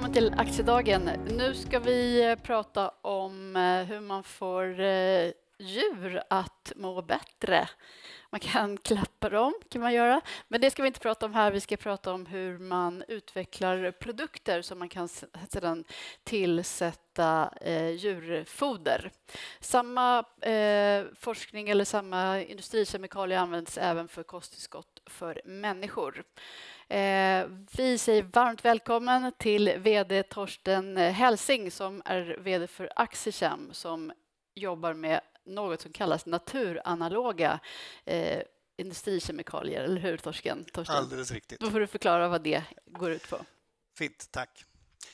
välkommen till Aktiedagen. Nu ska vi eh, prata om eh, hur man får eh, djur att må bättre. Man kan klappa dem, kan man göra. Men det ska vi inte prata om här. Vi ska prata om hur man utvecklar produkter som man kan sedan tillsätta eh, djurfoder. Samma eh, forskning eller samma industrikemikalier används även för kosttillskott för människor. Eh, vi säger varmt välkommen till vd Torsten Hälsing som är vd för Axichem som jobbar med något som kallas naturanaloga eh, industrikemikalier, eller hur Torsten? Alldeles riktigt. Då får du förklara vad det går ut på. Fint, tack.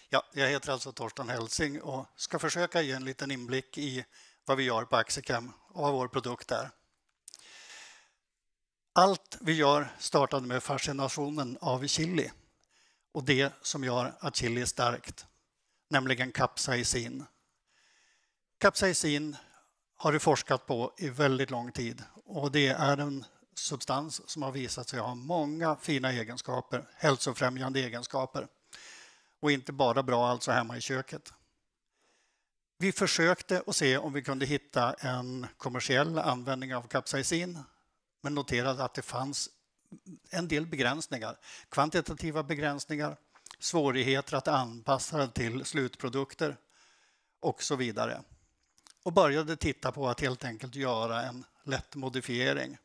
Ja, jag heter alltså Torsten Hälsing och ska försöka ge en liten inblick i vad vi gör på Axichem och vad vår produkt är. Allt vi gör startade med fascinationen av chili och det som gör att chili är starkt, nämligen kapsaicin. Kapsaicin har det forskat på i väldigt lång tid och det är en substans som har visat sig ha många fina egenskaper, hälsofrämjande egenskaper och inte bara bra alltså hemma i köket. Vi försökte att se om vi kunde hitta en kommersiell användning av kapsaicin men noterade att det fanns en del begränsningar. Kvantitativa begränsningar, svårigheter att anpassa den till slutprodukter och så vidare. Och började titta på att helt enkelt göra en lätt modifiering.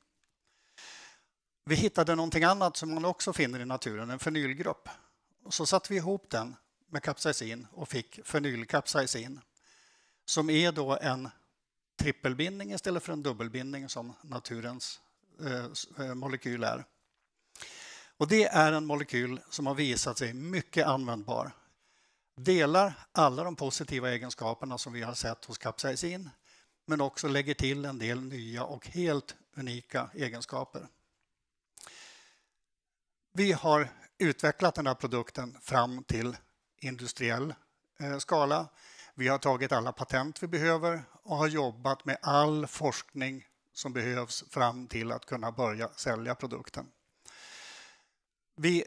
Vi hittade någonting annat som man också finner i naturen, en fenylgrupp. och Så satte vi ihop den med kapsaicin och fick fenylkapsaicin som är då en trippelbindning istället för en dubbelbindning som naturens Eh, eh, molekyl är. Och det är en molekyl som har visat sig mycket användbar. Delar alla de positiva egenskaperna som vi har sett hos capsaicin, men också lägger till en del nya och helt unika egenskaper. Vi har utvecklat den här produkten fram till industriell eh, skala. Vi har tagit alla patent vi behöver och har jobbat med all forskning som behövs fram till att kunna börja sälja produkten. Vi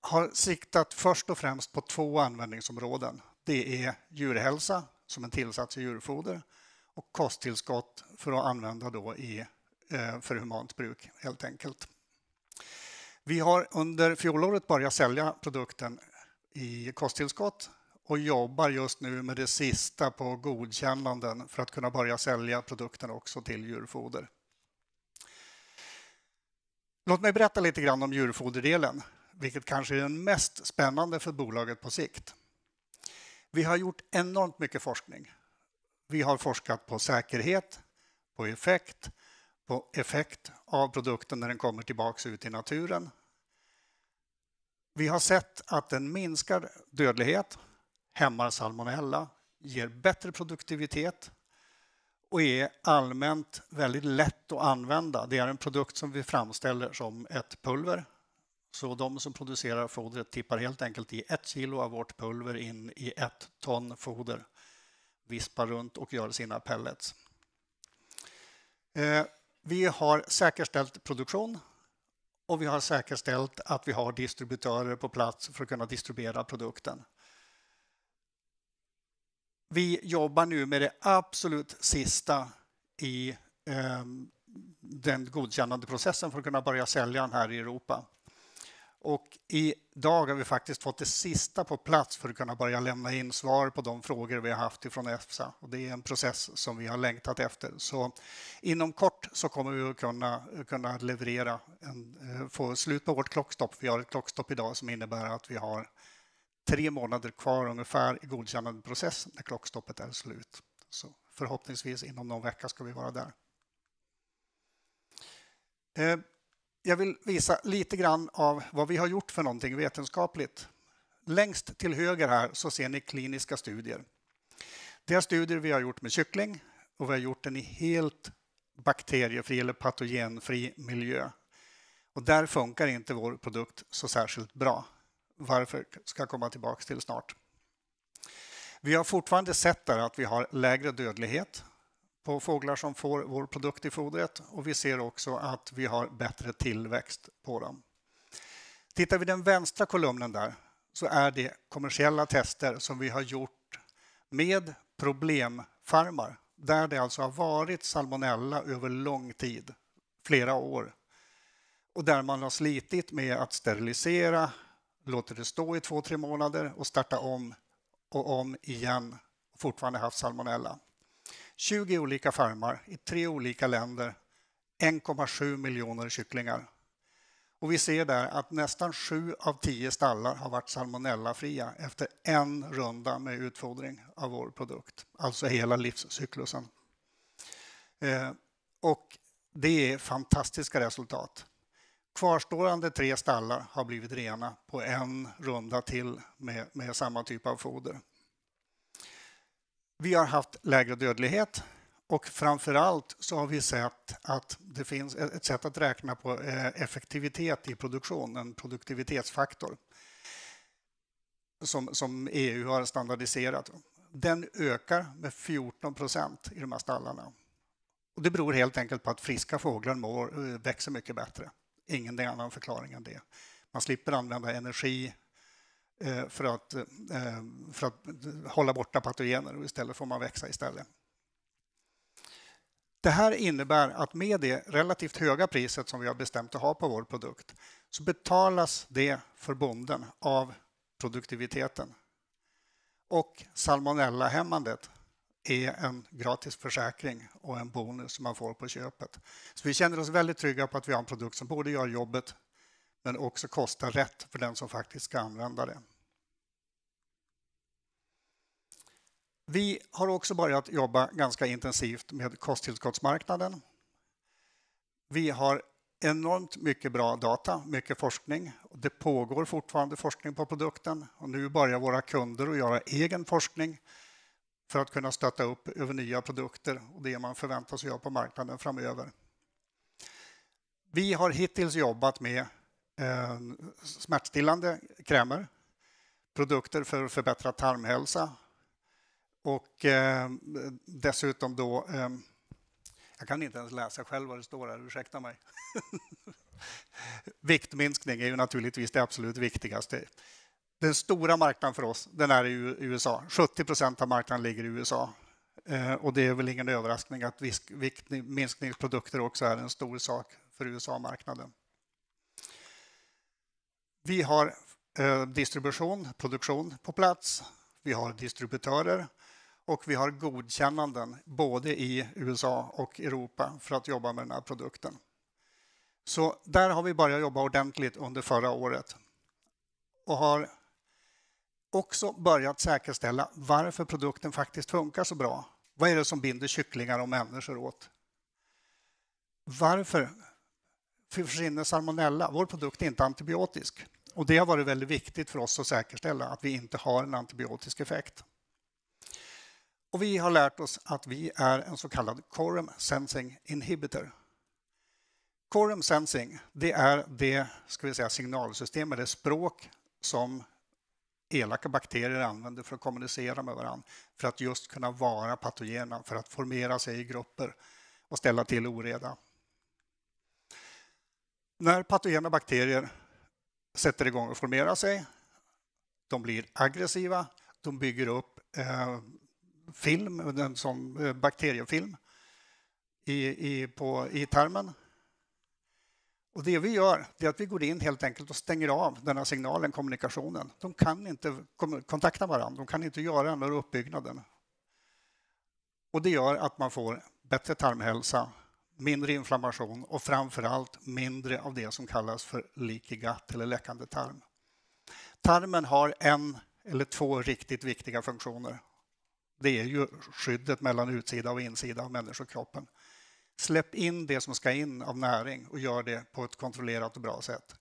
har siktat först och främst på två användningsområden. Det är djurhälsa som en tillsats i djurfoder och kosttillskott för att använda då i, eh, för humant bruk helt enkelt. Vi har under fjolåret börjat sälja produkten i kosttillskott och jobbar just nu med det sista på godkännanden för att kunna börja sälja produkten också till djurfoder. Låt mig berätta lite grann om djurfoderdelen, vilket kanske är den mest spännande för bolaget på sikt. Vi har gjort enormt mycket forskning. Vi har forskat på säkerhet, på effekt, på effekt av produkten när den kommer tillbaka ut i naturen. Vi har sett att den minskar dödlighet, hämmar salmonella, ger bättre produktivitet och är allmänt väldigt lätt att använda. Det är en produkt som vi framställer som ett pulver. Så de som producerar fodret tippar helt enkelt i ett kilo av vårt pulver in i ett ton foder, vispar runt och gör sina pellets. Eh, vi har säkerställt produktion och vi har säkerställt att vi har distributörer på plats för att kunna distribuera produkten vi jobbar nu med det absolut sista i ehm, den godkännande processen för att kunna börja sälja den här i Europa. Och idag har vi faktiskt fått det sista på plats för att kunna börja lämna in svar på de frågor vi har haft ifrån EFSA. Och det är en process som vi har längtat efter. Så inom kort så kommer vi att kunna, kunna leverera, en, eh, få slut på vårt klockstopp. Vi har ett klockstopp idag som innebär att vi har tre månader kvar ungefär i godkännandeprocessen när klockstoppet är slut. Så förhoppningsvis inom någon vecka ska vi vara där. Eh, jag vill visa lite grann av vad vi har gjort för någonting vetenskapligt. Längst till höger här så ser ni kliniska studier. Det är studier vi har gjort med kyckling och vi har gjort den i helt bakteriefri eller patogenfri miljö. Och där funkar inte vår produkt så särskilt bra varför ska komma tillbaka till snart. Vi har fortfarande sett där att vi har lägre dödlighet på fåglar som får vår produkt i fodret och vi ser också att vi har bättre tillväxt på dem. Tittar vi den vänstra kolumnen där så är det kommersiella tester som vi har gjort med problemfarmar där det alltså har varit salmonella över lång tid, flera år. Och där man har slitit med att sterilisera, låter det stå i två, tre månader och starta om och om igen och fortfarande haft salmonella. 20 olika farmar i tre olika länder, 1,7 miljoner kycklingar. Och vi ser där att nästan sju av tio stallar har varit salmonellafria efter en runda med utfodring av vår produkt, alltså hela livscyklusen. Eh, och det är fantastiska resultat. Kvarstående tre stallar har blivit rena på en runda till med, med samma typ av foder. Vi har haft lägre dödlighet och framför allt så har vi sett att det finns ett sätt att räkna på eh, effektivitet i produktionen, produktivitetsfaktor som, som EU har standardiserat. Den ökar med 14 procent i de här stallarna. Och det beror helt enkelt på att friska fåglar mår, eh, växer mycket bättre ingen annan förklaring än det. Man slipper använda energi eh, för att, eh, för att hålla borta patogener och istället får man växa istället. Det här innebär att med det relativt höga priset som vi har bestämt att ha på vår produkt så betalas det för bonden av produktiviteten. Och salmonellahämmandet är en gratis försäkring och en bonus som man får på köpet. Så vi känner oss väldigt trygga på att vi har en produkt som både gör jobbet men också kostar rätt för den som faktiskt ska använda det. Vi har också börjat jobba ganska intensivt med kosttillskottsmarknaden. Vi har enormt mycket bra data, mycket forskning. Det pågår fortfarande forskning på produkten och nu börjar våra kunder att göra egen forskning för att kunna stötta upp över nya produkter och det man förväntas göra på marknaden framöver. Vi har hittills jobbat med eh, smärtstillande krämer, produkter för förbättrad tarmhälsa och eh, dessutom då... Eh, jag kan inte ens läsa själv vad det står här, ursäkta mig. Viktminskning är ju naturligtvis det absolut viktigaste den stora marknaden för oss, den är i USA. 70 procent av marknaden ligger i USA. Eh, och det är väl ingen överraskning att viktminskningsprodukter också är en stor sak för USA-marknaden. Vi har eh, distribution, produktion på plats. Vi har distributörer och vi har godkännanden både i USA och Europa för att jobba med den här produkten. Så där har vi börjat jobba ordentligt under förra året och har också börjat säkerställa varför produkten faktiskt funkar så bra. Vad är det som binder kycklingar och människor åt? Varför försvinner salmonella? Vår produkt är inte antibiotisk. Och det har varit väldigt viktigt för oss att säkerställa att vi inte har en antibiotisk effekt. Och vi har lärt oss att vi är en så kallad quorum sensing inhibitor. Quorum sensing, det är det ska vi säga, signalsystem, eller språk som elaka bakterier använder för att kommunicera med varandra, för att just kunna vara patogena, för att formera sig i grupper och ställa till oreda. När patogena bakterier sätter igång och formerar sig, de blir aggressiva, de bygger upp eh, film, en sån eh, bakteriefilm i, i, på, i tarmen och det vi gör är att vi går in helt enkelt och stänger av den här signalen, kommunikationen. De kan inte kontakta varandra, de kan inte göra den här uppbyggnaden. Och det gör att man får bättre tarmhälsa, mindre inflammation och framför allt mindre av det som kallas för leaky gut eller läckande tarm. Tarmen har en eller två riktigt viktiga funktioner. Det är ju skyddet mellan utsida och insida av människokroppen. Släpp in det som ska in av näring och gör det på ett kontrollerat och bra sätt.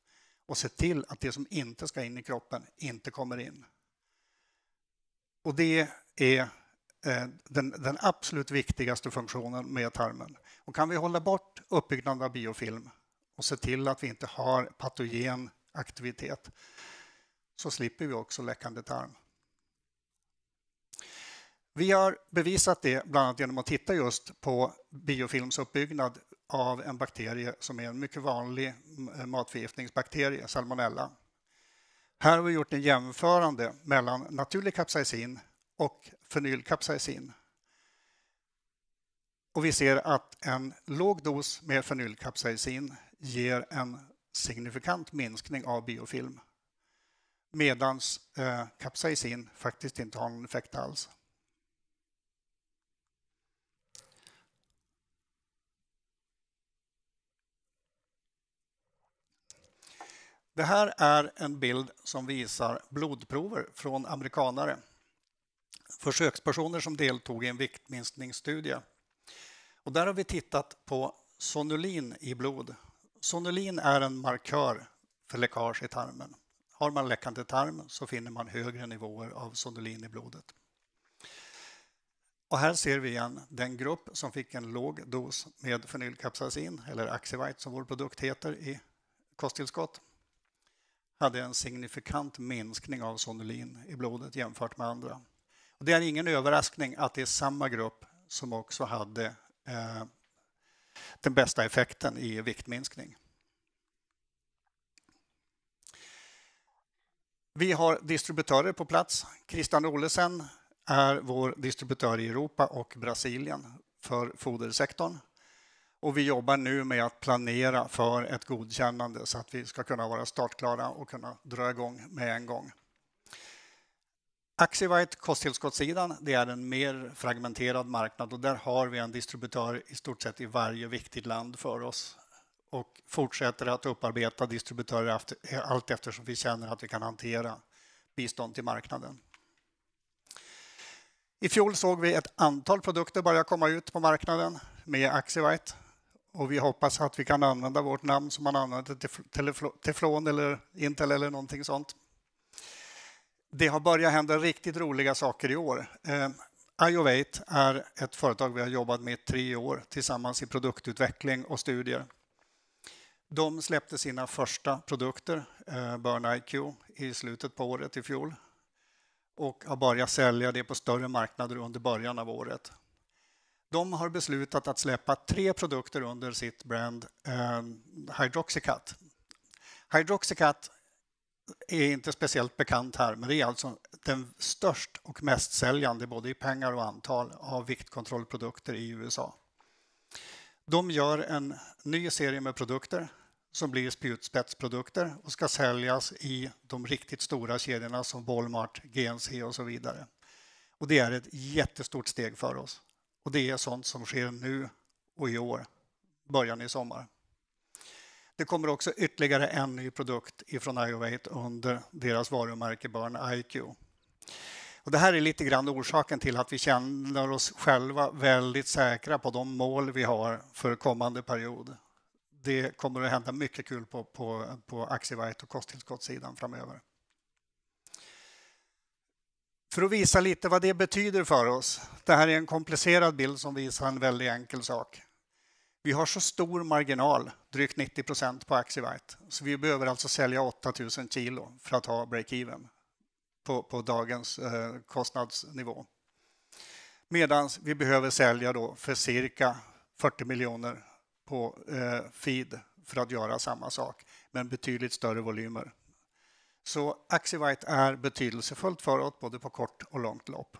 Och se till att det som inte ska in i kroppen inte kommer in. Och det är eh, den, den, absolut viktigaste funktionen med tarmen. Och kan vi hålla bort uppbyggnaden av biofilm och se till att vi inte har patogen aktivitet så slipper vi också läckande tarm. Vi har bevisat det bland annat genom att titta just på biofilmsuppbyggnad av en bakterie som är en mycket vanlig matförgiftningsbakterie, salmonella. Här har vi gjort en jämförande mellan naturlig kapsaicin och fenylkapsaicin. Och vi ser att en låg dos med fenylkapsaicin ger en signifikant minskning av biofilm medan eh, kapsaicin faktiskt inte har någon effekt alls. Det här är en bild som visar blodprover från amerikanare. Försökspersoner som deltog i en viktminskningsstudie. Och där har vi tittat på sonulin i blod. Sonulin är en markör för läckage i tarmen. Har man läckande tarm så finner man högre nivåer av sonulin i blodet. Och här ser vi igen den grupp som fick en låg dos med fenylkapsaicin, eller Axivite som vår produkt heter i kosttillskott hade en signifikant minskning av sonulin i blodet jämfört med andra. Och det är ingen överraskning att det är samma grupp som också hade eh, den bästa effekten i viktminskning. Vi har distributörer på plats. Christian Olesen är vår distributör i Europa och Brasilien för fodersektorn. Och vi jobbar nu med att planera för ett godkännande så att vi ska kunna vara startklara och kunna dra igång med en gång. Axivite, kosttillskottssidan, det är en mer fragmenterad marknad och där har vi en distributör i stort sett i varje viktigt land för oss och fortsätter att upparbeta distributörer allt eftersom vi känner att vi kan hantera bistånd till marknaden. I fjol såg vi ett antal produkter börja komma ut på marknaden med Axivite. Och vi hoppas att vi kan använda vårt namn som man använder till Teflon eller Intel eller någonting sånt. Det har börjat hända riktigt roliga saker i år. Eh, Iovate är ett företag vi har jobbat med i tre år tillsammans i produktutveckling och studier. De släppte sina första produkter, eh, Burn IQ, i slutet på året i fjol och har börjat sälja det på större marknader under början av året de har beslutat att släppa tre produkter under sitt brand eh, Hydroxycut. Hydroxycut är inte speciellt bekant här, men det är alltså den störst och mest säljande både i pengar och antal av viktkontrollprodukter i USA. De gör en ny serie med produkter som blir spjutspetsprodukter och ska säljas i de riktigt stora kedjorna som Walmart, GNC och så vidare. Och det är ett jättestort steg för oss. Och det är sånt som sker nu och i år, början i sommar. Det kommer också ytterligare en ny produkt ifrån IO8 under deras varumärke Burn IQ. Och det här är lite grann orsaken till att vi känner oss själva väldigt säkra på de mål vi har för kommande period. Det kommer att hända mycket kul på, på, på aktievajt och kosttillskottssidan framöver. För att visa lite vad det betyder för oss. Det här är en komplicerad bild som visar en väldigt enkel sak. Vi har så stor marginal, drygt 90 procent på Axivite, så vi behöver alltså sälja 8000 kilo för att ha break-even på, på, dagens eh, kostnadsnivå. Medan vi behöver sälja då för cirka 40 miljoner på eh, feed för att göra samma sak, men betydligt större volymer. Så Axivite är betydelsefullt för oss både på kort och långt lopp.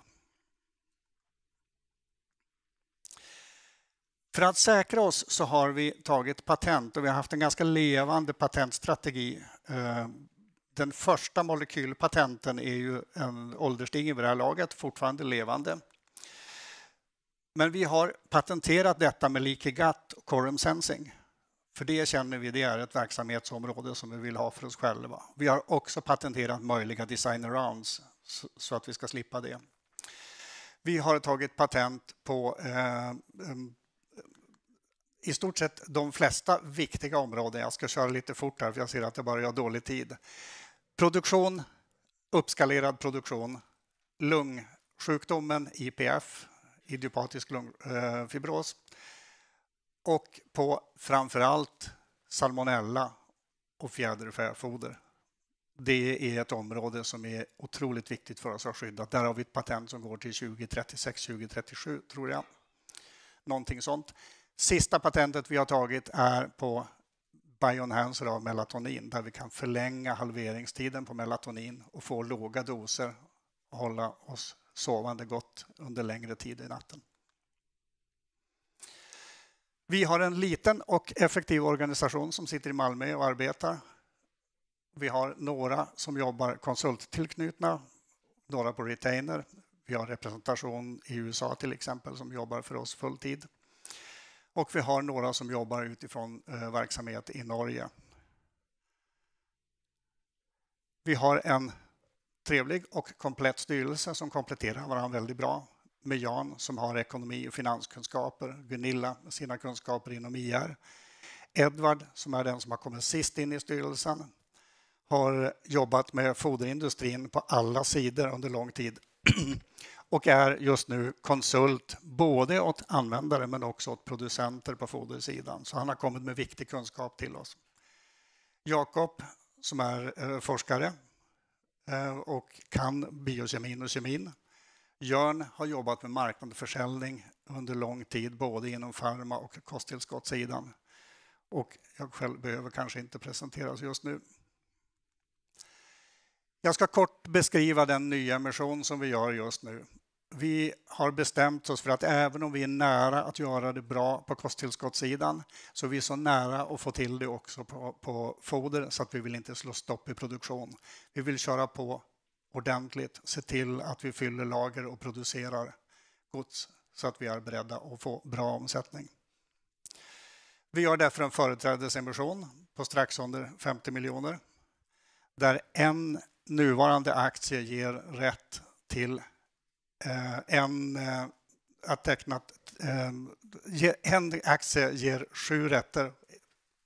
För att säkra oss så har vi tagit patent och vi har haft en ganska levande patentstrategi. Eh, den första molekylpatenten är ju en ålderstigen vid det här laget, fortfarande levande. Men vi har patenterat detta med leaky gut och quorum sensing. För det känner vi, det är ett verksamhetsområde som vi vill ha för oss själva. Vi har också patenterat möjliga design arounds så att vi ska slippa det. Vi har tagit patent på eh, mm, i stort sett de flesta viktiga områden. Jag ska köra lite fort här för jag ser att jag bara har dålig tid. Produktion, uppskalerad produktion, lungsjukdomen IPF, idiopatisk lungfibros, eh, och på framförallt salmonella och fjäderfäfoder. Det är ett område som är otroligt viktigt för oss att skydda. Där har vi ett patent som går till 2036, 2037 tror jag. Någonting sånt. Sista patentet vi har tagit är på bioenhancer av melatonin där vi kan förlänga halveringstiden på melatonin och få låga doser och hålla oss sovande gott under längre tid i natten. Vi har en liten och effektiv organisation som sitter i Malmö och arbetar. Vi har några som jobbar konsulttillknutna, några på retainer. Vi har representation i USA till exempel som jobbar för oss fulltid. Och vi har några som jobbar utifrån eh, verksamhet i Norge. Vi har en trevlig och komplett styrelse som kompletterar varandra väldigt bra med Jan som har ekonomi och finanskunskaper, Gunilla med sina kunskaper inom IR. Edvard som är den som har kommit sist in i styrelsen har jobbat med foderindustrin på alla sidor under lång tid och är just nu konsult både åt användare men också åt producenter på fodersidan. Så han har kommit med viktig kunskap till oss. Jakob som är eh, forskare eh, och kan biokemin och kemin Jörn har jobbat med marknad och försäljning under lång tid, både inom farma och kosttillskottssidan. Och jag själv behöver kanske inte presenteras just nu. Jag ska kort beskriva den nya mission som vi gör just nu. Vi har bestämt oss för att även om vi är nära att göra det bra på kosttillskottssidan så är vi så nära att få till det också på, på foder så att vi vill inte slå stopp i produktion. Vi vill köra på ordentligt, se till att vi fyller lager och producerar gods så att vi är beredda att få bra omsättning. Vi gör därför en företrädesemission på strax under 50 miljoner där en nuvarande aktie ger rätt till eh, en eh, att teckna eh, en aktie ger sju rätter.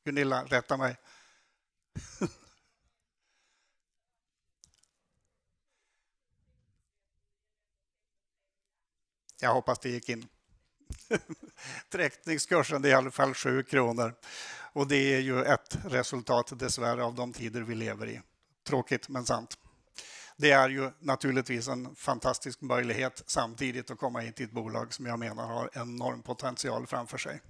Gunilla, rätta mig. Jag hoppas det gick in. Träckningskursen är i alla fall 7 kronor. Och det är ju ett resultat dessvärre av de tider vi lever i. Tråkigt men sant. Det är ju naturligtvis en fantastisk möjlighet samtidigt att komma in till ett bolag som jag menar har enorm potential framför sig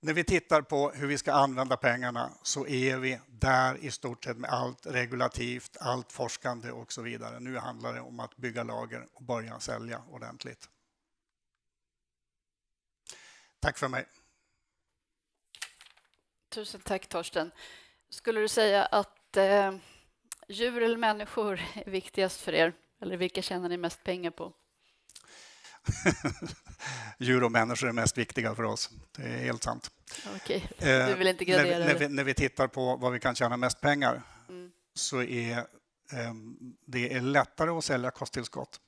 när vi tittar på hur vi ska använda pengarna så är vi där i stort sett med allt regulativt, allt forskande och så vidare. Nu handlar det om att bygga lager och börja sälja ordentligt. Tack för mig. Tusen tack, Torsten. Skulle du säga att eh, djur eller människor är viktigast för er? Eller vilka tjänar ni mest pengar på? Djur och människor är mest viktiga för oss. Det är helt sant. Okej, eh, du vill inte gradera eh, när, vi, när, när vi tittar på vad vi kan tjäna mest pengar mm. så är ehm, det är lättare att sälja kosttillskott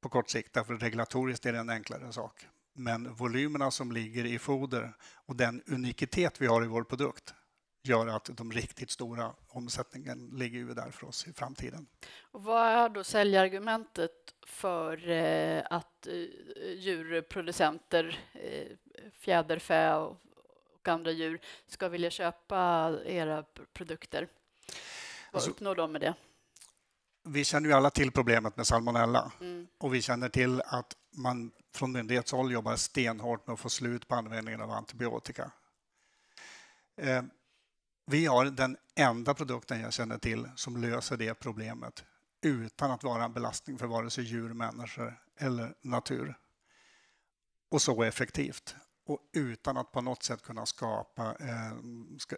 på kort sikt, därför regulatoriskt är det en enklare sak. Men volymerna som ligger i foder och den unikitet vi har i vår produkt gör att de riktigt stora omsättningen ligger ju där för oss i framtiden. Och vad är då säljargumentet för eh, att eh, djurproducenter, eh, fjäderfä och, andra djur ska vilja köpa era produkter? Vad alltså, uppnår de med det? Vi känner ju alla till problemet med salmonella mm. och vi känner till att man från myndighetshåll jobbar stenhårt med att få slut på användningen av antibiotika. Vi har den enda produkten jag känner till som löser det problemet utan att vara en belastning för vare sig djur, människor eller natur. Och så effektivt. Och utan att på något sätt kunna skapa eh,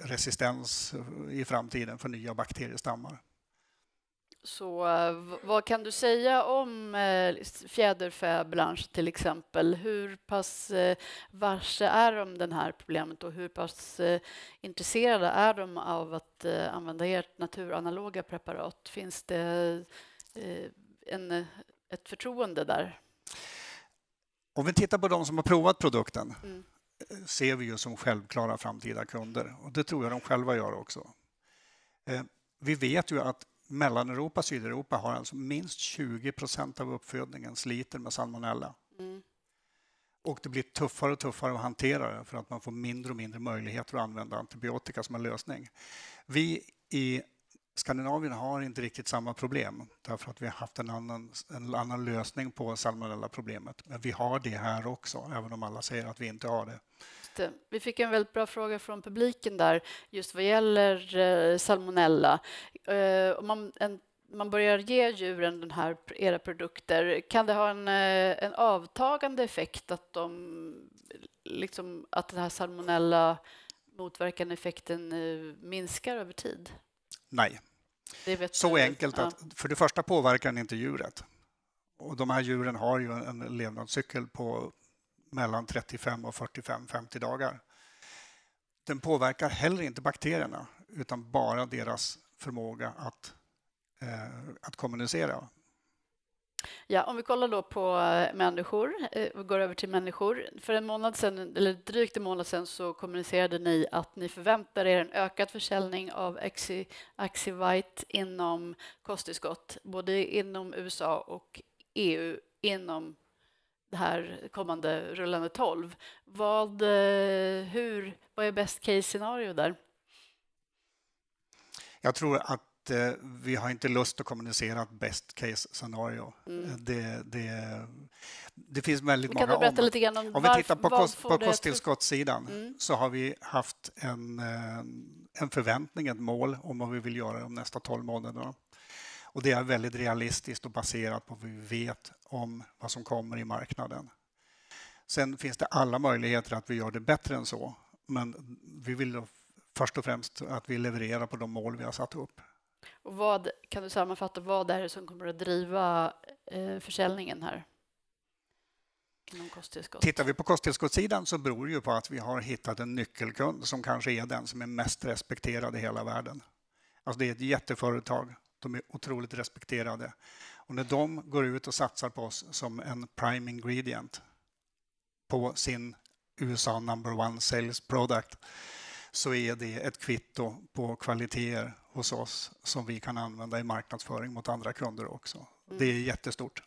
resistens i framtiden för nya bakteriestammar. Så eh, vad kan du säga om eh, fjäderfäbranschen till exempel? Hur pass eh, varse är de det här problemet och hur pass intresserade är de av att använda ert naturanaloga preparat? Finns det en, ett förtroende där? Om vi tittar på de som har provat produkten mm. ser vi ju som självklara framtida kunder och det tror jag de själva gör också. Vi vet ju att Mellaneuropa, och Sydeuropa har alltså minst 20 procent av uppfödningen sliter med salmonella. Mm. Och det blir tuffare och tuffare att hantera det för att man får mindre och mindre möjligheter att använda antibiotika som en lösning. Vi i Skandinavien har inte riktigt samma problem därför att vi har haft en annan, en annan lösning på salmonella-problemet. Men vi har det här också, även om alla säger att vi inte har det. Just det. Eh, vi fick en väldigt bra fråga från publiken där just vad gäller eh, salmonella. Eh, man, en, man börjar ge djuren den här, era produkter, kan det ha en, eh, en avtagande effekt att, de, liksom, att den här salmonella motverkande effekten eh, minskar över tid? Nej. Så du. enkelt att ja. för det första påverkar den inte djuret. Och de här djuren har ju en levnadscykel på mellan 35 och 45-50 dagar. Den påverkar heller inte bakterierna utan bara deras förmåga att, eh, att kommunicera. Ja, om vi kollar då på eh, människor, vi eh, går över till människor. För en månad sedan, eller drygt en månad sedan så kommunicerade ni att ni förväntar er en ökad försäljning av Axi, Axivite inom kosttillskott, både inom USA och EU inom det här kommande rullande 12. Vad, eh, hur, vad är best case scenario där? Jag tror att eh, vi har inte lust att kommunicera ett best case scenario. Mm. Eh, det, det, det, finns väldigt många om. om. om vi tittar på, kost, på kosttillskottssidan mm. så har vi haft en, eh, en förväntning, ett mål om vad vi vill göra de nästa 12 månaderna. Och det är väldigt realistiskt och baserat på vad vi vet om vad som kommer i marknaden. Sen finns det alla möjligheter att vi gör det bättre än så, men vi vill först och främst att vi levererar på de mål vi har satt upp. Och vad, kan du sammanfatta, vad är det som kommer att driva eh, försäljningen här? Tittar vi på kosttillskottssidan så beror det ju på att vi har hittat en nyckelkund som kanske är den som är mest respekterad i hela världen. Alltså det är ett jätteföretag de är otroligt respekterade. Och när de går ut och satsar på oss som en prime ingredient på sin USA number one sales product så är det ett kvitto på kvaliteter hos oss som vi kan använda i marknadsföring mot andra kunder också. Mm. Det är jättestort.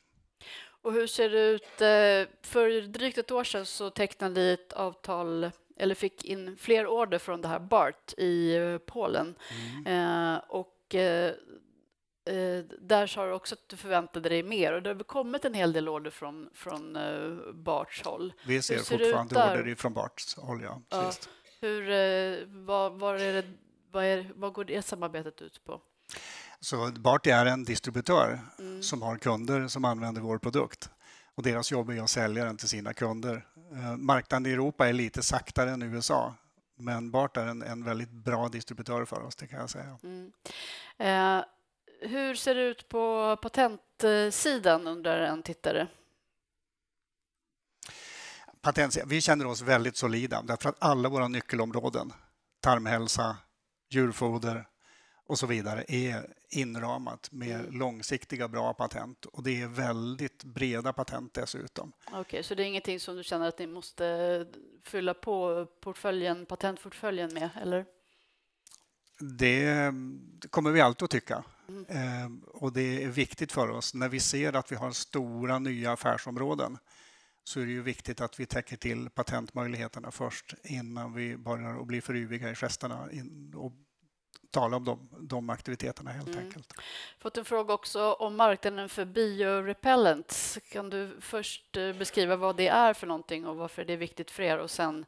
Och hur ser det ut? Eh, för drygt ett år sedan så tecknade ni ett avtal eller fick in fler order från det här BART i eh, Polen. Mm. Eh, och eh, Eh, där sa du också att du förväntade dig mer och det har kommit en hel del order från, från eh, Barts håll. Vi ser, ser fortfarande order från Barts håll, ja. ja. Hur, eh, vad, vad, är det, vad, är, vad går det samarbetet ut på? Så Bart är en distributör mm. som har kunder som använder vår produkt och deras jobb är att sälja den till sina kunder. Eh, marknaden i Europa är lite saktare än USA men Bart är en, en väldigt bra distributör för oss, det kan jag säga. Mm. Eh, hur ser det ut på patentsidan, undrar en tittare? Patent, vi känner oss väldigt solida därför att alla våra nyckelområden, tarmhälsa, djurfoder och så vidare, är inramat med mm. långsiktiga bra patent och det är väldigt breda patent dessutom. Okej, okay, så det är ingenting som du känner att ni måste fylla på portföljen, patentportföljen med, eller? Det mm, kommer vi alltid att tycka. Mm. Och det är viktigt för oss. När vi ser att vi har stora nya affärsområden så är det ju viktigt att vi täcker till patentmöjligheterna först innan vi börjar bli för yviga i gesterna och tala om de, de aktiviteterna helt mm. enkelt. Fått en fråga också om marknaden för biorepellents. Kan du först eh, beskriva vad det är för någonting och varför det är viktigt för er och sen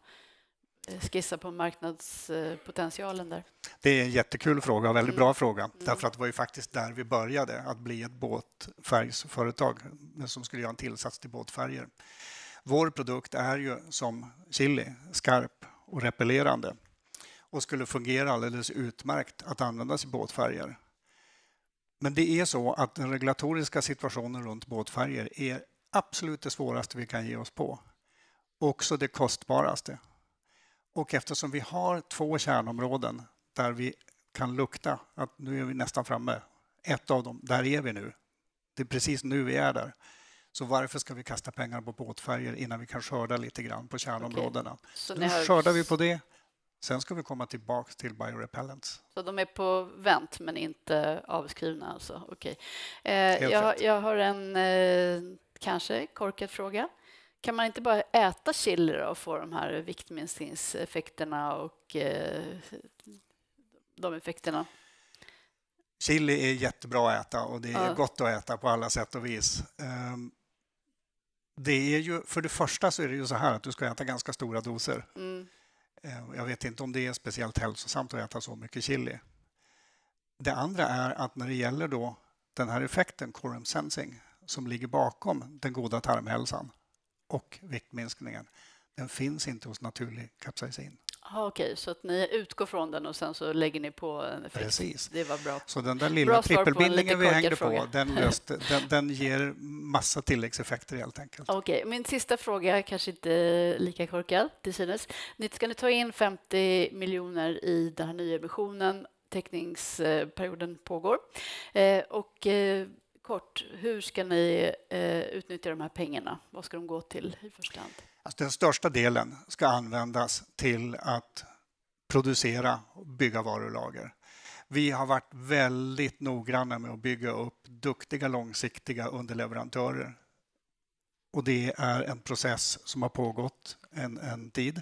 Eh, skissa på marknadspotentialen där? Det är en jättekul fråga och väldigt mm. bra mm. fråga. Därför att det var ju faktiskt där vi började, att bli ett båtfärgsföretag eh, som skulle göra en tillsats till båtfärger. Vår produkt är ju som chili, skarp och repellerande och skulle fungera alldeles utmärkt att användas i båtfärger. Men det är så att den regulatoriska situationen runt båtfärger är absolut det svåraste vi kan ge oss på. Också det kostbaraste. Och eftersom vi har två kärnområden där vi kan lukta att nu är vi nästan framme. Ett av dem, där är vi nu. Det är precis nu vi är där. Så varför ska vi kasta pengar på båtfärger innan vi kan skörda lite grann på kärnområdena? Okay. nu har... skördar vi på det. Sen ska vi komma tillbaka till biorepellents. Så de är på vänt, men inte avskrivna alltså? Okay. Eh, jag, jag, har en eh, kanske korkad fråga. Kan man inte bara äta chili och få de här viktminskningseffekterna och eh, de effekterna? Chili är jättebra att äta och det är ja. gott att äta på alla sätt och vis. Ehm, det är ju, för det första så är det ju så här att du ska äta ganska stora doser. Mm. Ehm, jag vet inte om det är speciellt hälsosamt att äta så mycket chili. Det andra är att när det gäller då den här effekten, quorum sensing, som ligger bakom den goda tarmhälsan, och viktminskningen. Den finns inte hos naturlig kapsaicin. Ah, Okej, okay. så att ni utgår från den och sen så lägger ni på en effekt? Precis. Det var bra. Så den där lilla trippelbindningen vi hängde fråga. på, den, löst, den, den, ger massa tilläggseffekter helt enkelt. Okej, okay. min sista fråga är kanske inte lika korkad till synes. Ni ska ni ta in 50 miljoner i den här nyemissionen, teckningsperioden pågår. Eh, och eh, kort, hur ska ni eh, utnyttja de här pengarna? Vad ska de gå till i första hand? Alltså den största delen ska användas till att producera och bygga varulager. Vi har varit väldigt noggranna med att bygga upp duktiga, långsiktiga underleverantörer. Och det är en process som har pågått en, en tid.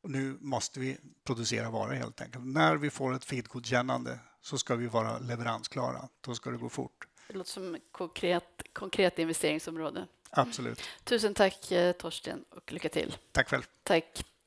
Och nu måste vi producera varor helt enkelt. När vi får ett feedgodkännande så ska vi vara leveransklara. Då ska det gå fort. Det låter som ett konkret, konkret investeringsområde. Absolut. Tusen tack, eh, Torsten, och lycka till. Tack själv. Tack.